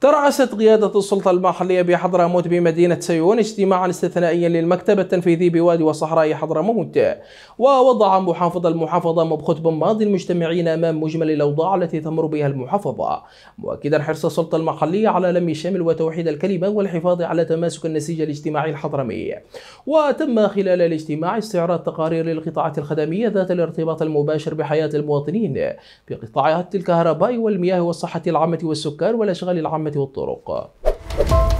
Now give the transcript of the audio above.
ترأست قيادة السلطة المحلية بحضرموت بمدينة سيون اجتماعا استثنائيا للمكتب التنفيذي بوادي وصحراء حضرموت ووضع محافظ المحافظة مبخطبا ماضي المجتمعين أمام مجمل الأوضاع التي تمر بها المحافظة مؤكدا حرص السلطة المحلية على لم الشمل وتوحيد الكلمة والحفاظ على تماسك النسيج الاجتماعي الحضرمي وتم خلال الاجتماع استعراض تقارير للقطاعات الخدمية ذات الارتباط المباشر بحياة المواطنين في قطاعات الكهرباء والمياه والصحة العامة والسكر والأشغال العامة والطرق